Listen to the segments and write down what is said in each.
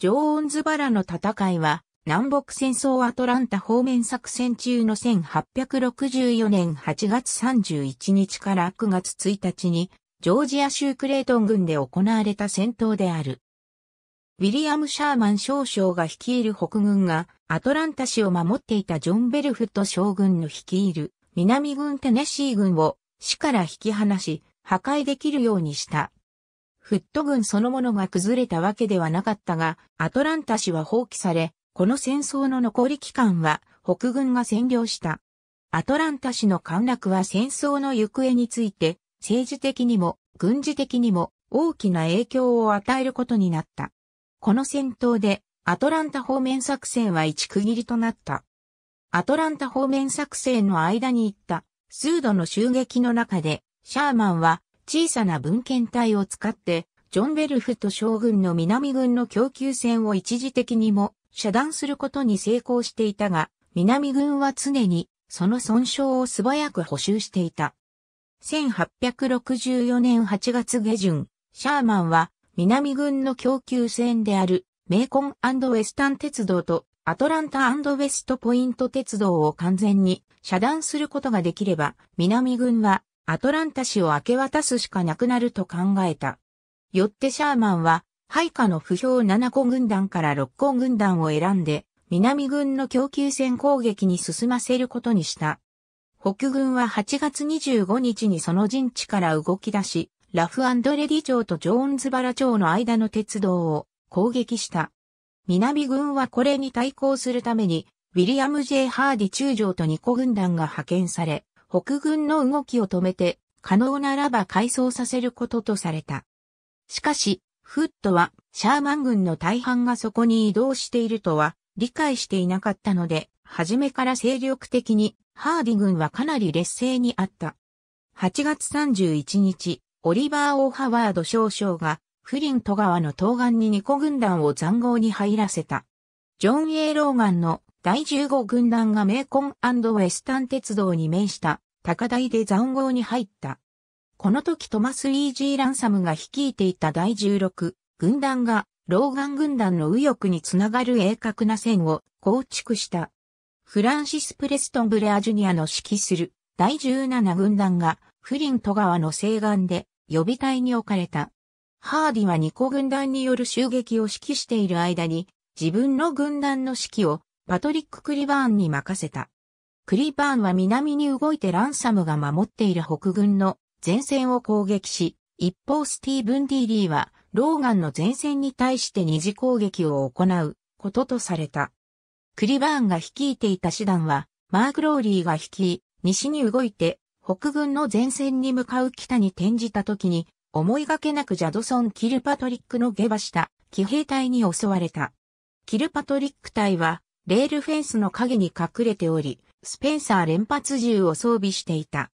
ジョーンズバラの戦いは、南北戦争アトランタ方面作戦中の1864年8月31日から9月1日に、ジョージア州クレートン軍で行われた戦闘である。ウィリアム・シャーマン少将が率いる北軍が、アトランタ市を守っていたジョン・ベルフット将軍の率いる、南軍テネシー軍を、市から引き離し、破壊できるようにした。フット軍そのものが崩れたわけではなかったが、アトランタ市は放棄され、この戦争の残り期間は北軍が占領した。アトランタ市の陥落は戦争の行方について、政治的にも軍事的にも大きな影響を与えることになった。この戦闘で、アトランタ方面作戦は一区切りとなった。アトランタ方面作戦の間に行った、数度の襲撃の中で、シャーマンは小さな文献体を使って、ジョン・ベルフと将軍の南軍の供給線を一時的にも遮断することに成功していたが、南軍は常にその損傷を素早く補修していた。1864年8月下旬、シャーマンは南軍の供給線であるメーコンウェスタン鉄道とアトランタウェストポイント鉄道を完全に遮断することができれば、南軍はアトランタ市を明け渡すしかなくなると考えた。よってシャーマンは、配下の不評7個軍団から6個軍団を選んで、南軍の供給戦攻撃に進ませることにした。北軍は8月25日にその陣地から動き出し、ラフアンドレディ町とジョーンズバラ町の間の鉄道を攻撃した。南軍はこれに対抗するために、ウィリアム・ J・ ハーディ中将と2個軍団が派遣され、北軍の動きを止めて、可能ならば改装させることとされた。しかし、フットは、シャーマン軍の大半がそこに移動しているとは、理解していなかったので、初めから精力的に、ハーディ軍はかなり劣勢にあった。8月31日、オリバー・オー・ハワード少将が、フリント川の東岸に2個軍団を残壕に入らせた。ジョン・エイ・ローガンの第15軍団がメーコンウェスタン鉄道に面した高台で残壕に入った。この時トマス・イージー・ランサムが率いていた第16軍団が老眼軍団の右翼につながる鋭角な線を構築した。フランシス・プレストン・ブレア・ジュニアの指揮する第17軍団がフリント川の西岸で予備隊に置かれた。ハーディは2個軍団による襲撃を指揮している間に自分の軍団の指揮をパトリック・クリバーンに任せた。クリバーンは南に動いてランサムが守っている北軍の前線を攻撃し、一方スティーブン・ディーリーはローガンの前線に対して二次攻撃を行うこととされた。クリバーンが率いていた師団は、マーク・ローリーが率い、西に動いて、北軍の前線に向かう北に転じた時に、思いがけなくジャドソン・キルパトリックの下馬した騎兵隊に襲われた。キルパトリック隊は、レールフェンスの影に隠れており、スペンサー連発銃を装備していた。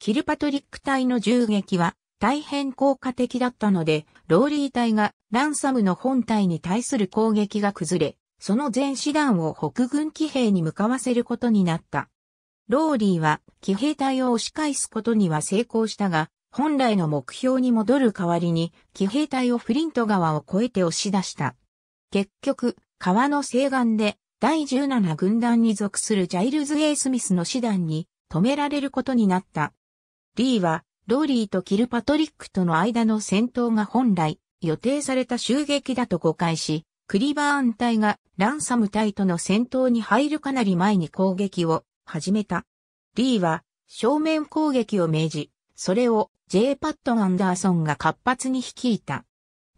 キルパトリック隊の銃撃は大変効果的だったので、ローリー隊がランサムの本体に対する攻撃が崩れ、その全師団を北軍騎兵に向かわせることになった。ローリーは騎兵隊を押し返すことには成功したが、本来の目標に戻る代わりに、騎兵隊をフリント川を越えて押し出した。結局、川の西岸で第17軍団に属するジャイルズ・エースミスの師団に止められることになった。リーは、ローリーとキルパトリックとの間の戦闘が本来予定された襲撃だと誤解し、クリバーン隊がランサム隊との戦闘に入るかなり前に攻撃を始めた。リーは正面攻撃を命じ、それを J パットアンダーソンが活発に率いた。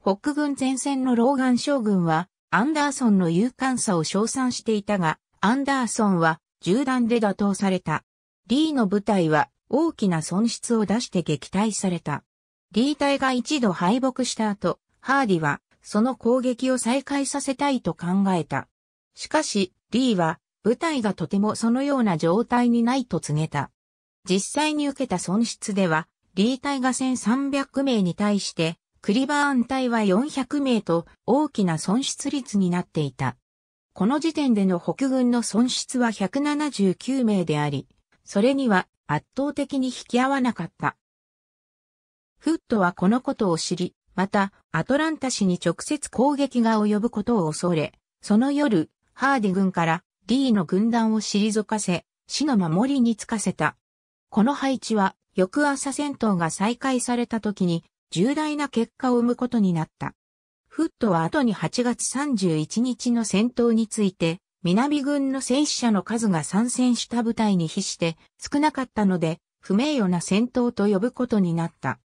北軍前線のローガン将軍はアンダーソンの勇敢さを称賛していたが、アンダーソンは銃弾で打倒された。リーの部隊は大きな損失を出して撃退された。リー隊が一度敗北した後、ハーディはその攻撃を再開させたいと考えた。しかし、リーは部隊がとてもそのような状態にないと告げた。実際に受けた損失では、リー隊が1300名に対してクリバーン隊は400名と大きな損失率になっていた。この時点での北軍の損失は179名であり、それには圧倒的に引き合わなかった。フットはこのことを知り、また、アトランタ市に直接攻撃が及ぶことを恐れ、その夜、ハーディ軍から、リーの軍団を退かせ、市の守りにつかせた。この配置は、翌朝戦闘が再開された時に、重大な結果を生むことになった。フットは後に8月31日の戦闘について、南軍の戦死者の数が参戦した部隊に比して少なかったので、不名誉な戦闘と呼ぶことになった。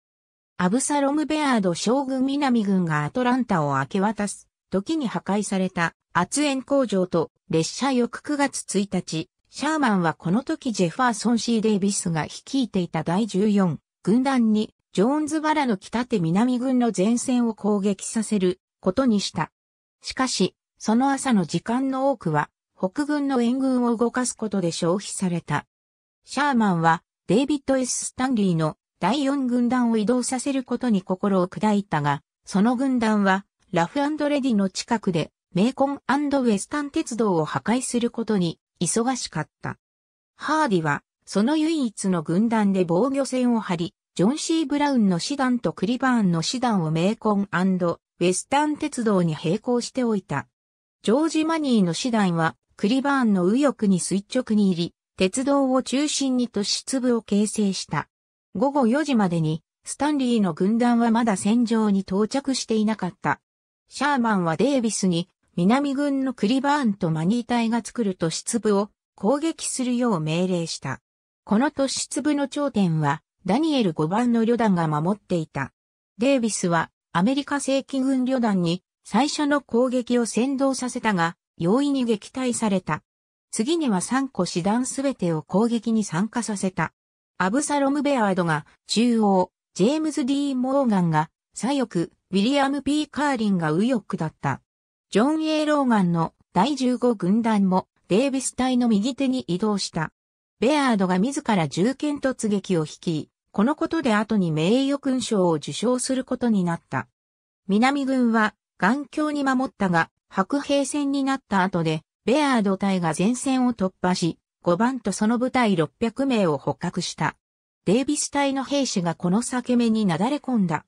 アブサロム・ベアード将軍南軍がアトランタを明け渡す時に破壊された圧縁工場と列車翌9月1日、シャーマンはこの時ジェファーソン・シー・デイビスが率いていた第14軍団にジョーンズバラの北手南軍の前線を攻撃させることにした。しかし、その朝の時間の多くは、北軍の援軍を動かすことで消費された。シャーマンは、デイビッド・ S・ スタンリーの第4軍団を移動させることに心を砕いたが、その軍団は、ラフレディの近くで、メーコンウェスタン鉄道を破壊することに、忙しかった。ハーディは、その唯一の軍団で防御線を張り、ジョン・シー・ブラウンの師団とクリバーンの師団をメーコンウェスタン鉄道に並行しておいた。ジョージ・マニーの師団は、クリバーンの右翼に垂直に入り、鉄道を中心に都市粒を形成した。午後4時までに、スタンリーの軍団はまだ戦場に到着していなかった。シャーマンはデイビスに、南軍のクリバーンとマニー隊が作る都市粒を攻撃するよう命令した。この都市粒の頂点は、ダニエル5番の旅団が守っていた。デイビスはアメリカ正規軍旅団に最初の攻撃を先導させたが、容易に撃退された。次には3個師団すべてを攻撃に参加させた。アブサロム・ベアードが中央、ジェームズ・ D・ モーガンが左翼、ウィリアム・ P・ カーリンが右翼だった。ジョン・ A・ ローガンの第15軍団もデイビス隊の右手に移動した。ベアードが自ら銃剣突撃を率い、このことで後に名誉勲章を受章することになった。南軍は、頑強に守ったが、白兵戦になった後で、ベアード隊が前線を突破し、5番とその部隊600名を捕獲した。デイビス隊の兵士がこの裂け目になだれ込んだ。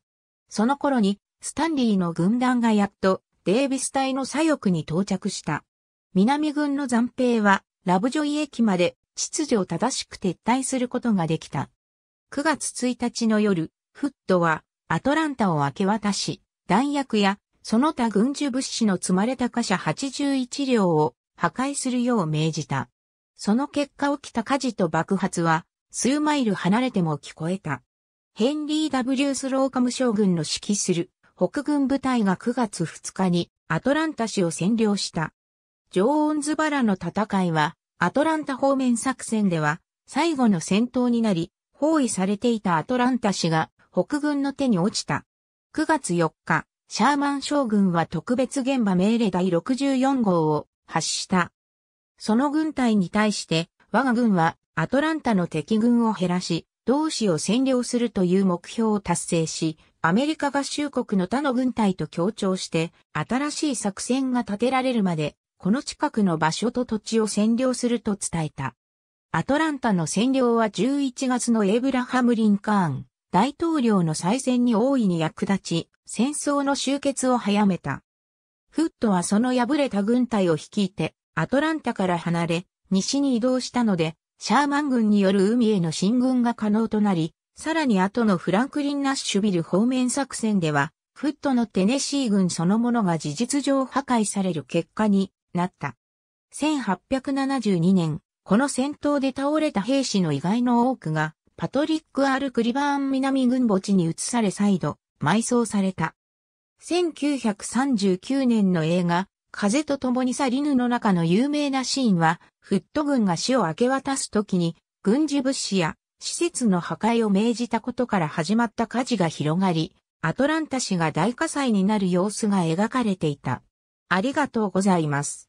その頃に、スタンリーの軍団がやっと、デイビス隊の左翼に到着した。南軍の残兵は、ラブジョイ駅まで秩序を正しく撤退することができた。9月1日の夜、フットはアトランタを明け渡し、弾薬やその他軍需物資の積まれた貨車81両を破壊するよう命じた。その結果起きた火事と爆発は数マイル離れても聞こえた。ヘンリー・ W・ スローカム将軍の指揮する北軍部隊が9月2日にアトランタ市を占領した。ジョーンズバラの戦いはアトランタ方面作戦では最後の戦闘になり、包囲されていたアトランタ氏が北軍の手に落ちた。9月4日、シャーマン将軍は特別現場命令第64号を発した。その軍隊に対して我が軍はアトランタの敵軍を減らし、同志を占領するという目標を達成し、アメリカ合衆国の他の軍隊と協調して、新しい作戦が立てられるまで、この近くの場所と土地を占領すると伝えた。アトランタの占領は11月のエブラハム・リンカーン大統領の再選に大いに役立ち、戦争の終結を早めた。フットはその敗れた軍隊を率いて、アトランタから離れ、西に移動したので、シャーマン軍による海への進軍が可能となり、さらに後のフランクリン・ナッシュビル方面作戦では、フットのテネシー軍そのものが事実上破壊される結果になった。1872年、この戦闘で倒れた兵士の意外の多くが、パトリック・アル・クリバーン南軍墓地に移され再度、埋葬された。1939年の映画、風と共に去りぬの中の有名なシーンは、フット軍が死を明け渡す時に、軍事物資や施設の破壊を命じたことから始まった火事が広がり、アトランタ市が大火災になる様子が描かれていた。ありがとうございます。